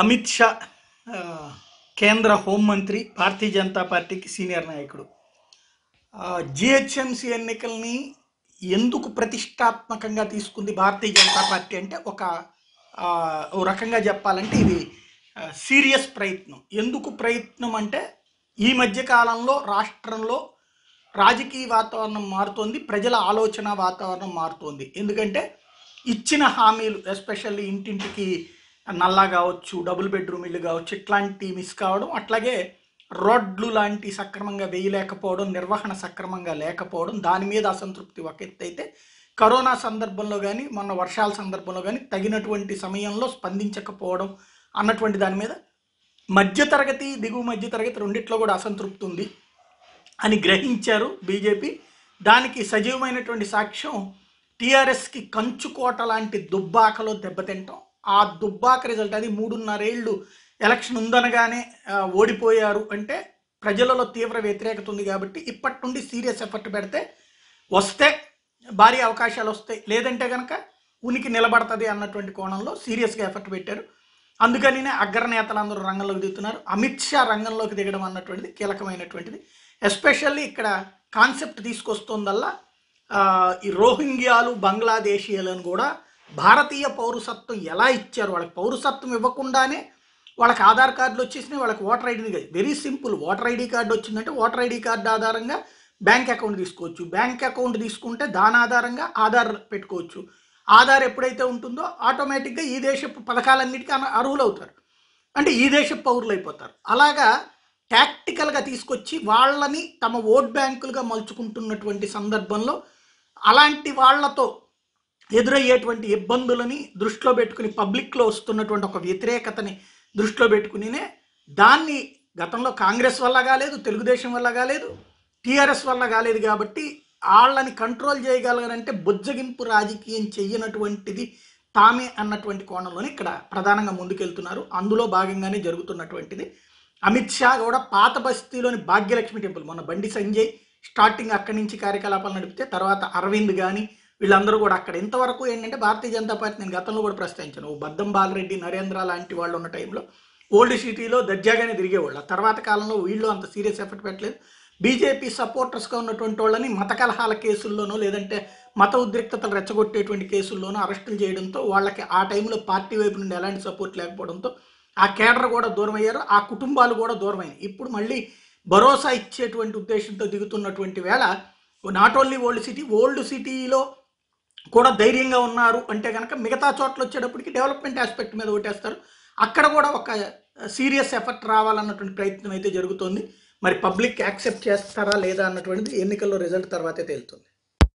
అమిత్ షా కేంద్ర హోంమంత్రి భారతీయ జనతా పార్టీకి సీనియర్ నాయకుడు జిహెచ్ఎంసి ఎన్నికల్ని ఎందుకు ప్రతిష్టాత్మకంగా తీసుకుంది భారతీయ జనతా పార్టీ అంటే ఒక ఓ రకంగా చెప్పాలంటే ఇది సీరియస్ ప్రయత్నం ఎందుకు ప్రయత్నం అంటే ఈ మధ్య కాలంలో రాష్ట్రంలో రాజకీయ వాతావరణం మారుతోంది ప్రజల ఆలోచన వాతావరణం మారుతోంది ఎందుకంటే ఇచ్చిన హామీలు ఎస్పెషల్లీ ఇంటింటికి నల్లా కావచ్చు డబుల్ బెడ్రూమ్ ఇల్లు కావచ్చు ఇట్లాంటి మిస్ కావడం అట్లాగే రోడ్లు లాంటి సక్రమంగా వేయలేకపోవడం నిర్వహణ సక్రమంగా లేకపోవడం దాని మీద అసంతృప్తి ఒక ఎత్తు అయితే కరోనా సందర్భంలో కానీ మొన్న వర్షాల సందర్భంలో కానీ తగినటువంటి సమయంలో స్పందించకపోవడం అన్నటువంటి దాని మీద మధ్యతరగతి దిగువ మధ్యతరగతి రెండిట్లో కూడా అసంతృప్తి ఉంది అని గ్రహించారు బీజేపీ దానికి సజీవమైనటువంటి సాక్ష్యం టీఆర్ఎస్కి కంచుకోట లాంటి దుబ్బాకలో దెబ్బతింటాం ఆ దుబ్బాక రిజల్ట్ అది మూడున్నరేళ్ళు ఎలక్షన్ ఉందనగానే ఓడిపోయారు అంటే ప్రజలలో తీవ్ర వ్యతిరేకత ఉంది కాబట్టి ఇప్పటి నుండి సీరియస్ ఎఫర్ట్ పెడితే వస్తే భారీ అవకాశాలు వస్తాయి లేదంటే కనుక ఉనికి నిలబడుతుంది అన్నటువంటి కోణంలో సీరియస్గా ఎఫర్ట్ పెట్టారు అందుకనినే అగ్రనేతలందరూ రంగంలోకి దిగుతున్నారు అమిత్ షా రంగంలోకి దిగడం అన్నటువంటిది కీలకమైనటువంటిది ఎస్పెషల్లీ ఇక్కడ కాన్సెప్ట్ తీసుకొస్తుందల్లా ఈ రోహింగ్యాలు బంగ్లాదేశీయులను కూడా భారతీయ పౌరసత్వం ఎలా ఇచ్చారు వాళ్ళకి పౌరసత్వం ఇవ్వకుండానే వాళ్ళకి ఆధార్ కార్డులు వచ్చేసినాయి వాళ్ళకి voter ID very simple voter ID card వచ్చిందంటే ఓటర్ ఐడి కార్డు ఆధారంగా బ్యాంక్ అకౌంట్ తీసుకోవచ్చు బ్యాంక్ అకౌంట్ తీసుకుంటే దాని ఆధారంగా ఆధార్ పెట్టుకోవచ్చు ఆధార్ ఎప్పుడైతే ఉంటుందో ఆటోమేటిక్గా ఈ దేశపు పథకాలన్నిటికీ అర్హులవుతారు అంటే ఈ దేశపు పౌరులు అయిపోతారు అలాగా ట్యాక్టికల్గా తీసుకొచ్చి వాళ్ళని తమ ఓట్ బ్యాంకులుగా మలుచుకుంటున్నటువంటి సందర్భంలో అలాంటి వాళ్లతో ఎదురయ్యేటువంటి ఇబ్బందులని దృష్టిలో పెట్టుకుని పబ్లిక్లో వస్తున్నటువంటి ఒక వ్యతిరేకతని దృష్టిలో పెట్టుకునినే దాన్ని గతంలో కాంగ్రెస్ వల్ల కాలేదు తెలుగుదేశం వల్ల కాలేదు టీఆర్ఎస్ వల్ల కాలేదు కాబట్టి వాళ్ళని కంట్రోల్ చేయగలగనంటే బుజ్జగింపు రాజకీయం చెయ్యనటువంటిది తామే అన్నటువంటి కోణంలోనే ఇక్కడ ప్రధానంగా ముందుకెళ్తున్నారు అందులో భాగంగానే జరుగుతున్నటువంటిది అమిత్ షా కూడా పాత బస్తీలోని భాగ్యలక్ష్మి టెంపుల్ మొన్న బండి సంజయ్ స్టార్టింగ్ అక్కడి నుంచి కార్యకలాపాలు నడిపితే తర్వాత అరవింద్ కానీ వీళ్ళందరూ కూడా అక్కడ ఇంతవరకు ఏంటంటే భారతీయ జనతా పార్టీ నేను గతంలో కూడా ప్రశ్నించాను బద్దం బాలరెడ్డి నరేంద్ర లాంటి వాళ్ళు ఉన్న టైంలో ఓల్డ్ సిటీలో దర్జాగానే తిరిగేవాళ్ళు ఆ తర్వాత కాలంలో వీళ్ళు అంత సీరియస్ ఎఫర్ట్ పెట్టలేదు బీజేపీ సపోర్టర్స్గా ఉన్నటువంటి వాళ్ళని మత కలహాల కేసుల్లోనో లేదంటే మత ఉద్రిక్తతలు రెచ్చగొట్టేటువంటి కేసుల్లోనో అరెస్టులు చేయడంతో వాళ్ళకి ఆ టైంలో పార్టీ వైపు నుండి ఎలాంటి సపోర్ట్ లేకపోవడంతో ఆ కేడర్ కూడా దూరం అయ్యారు ఆ కుటుంబాలు కూడా అయినాయి ఇప్పుడు మళ్ళీ భరోసా ఇచ్చేటువంటి ఉద్దేశంతో దిగుతున్నటువంటి వేళ not only old city old సిటీలో కూడా ధైర్యంగా ఉన్నారు అంటే కనుక మిగతా చోట్ల వచ్చేటప్పటికి డెవలప్మెంట్ ఆస్పెక్ట్ మీద ఓటేస్తారు అక్కడ కూడా ఒక సీరియస్ ఎఫర్ట్ రావాలన్నటువంటి ప్రయత్నం అయితే జరుగుతుంది మరి పబ్లిక్ యాక్సెప్ట్ చేస్తారా లేదా అన్నటువంటిది ఎన్నికల్లో రిజల్ట్ తర్వాతే తేలుతుంది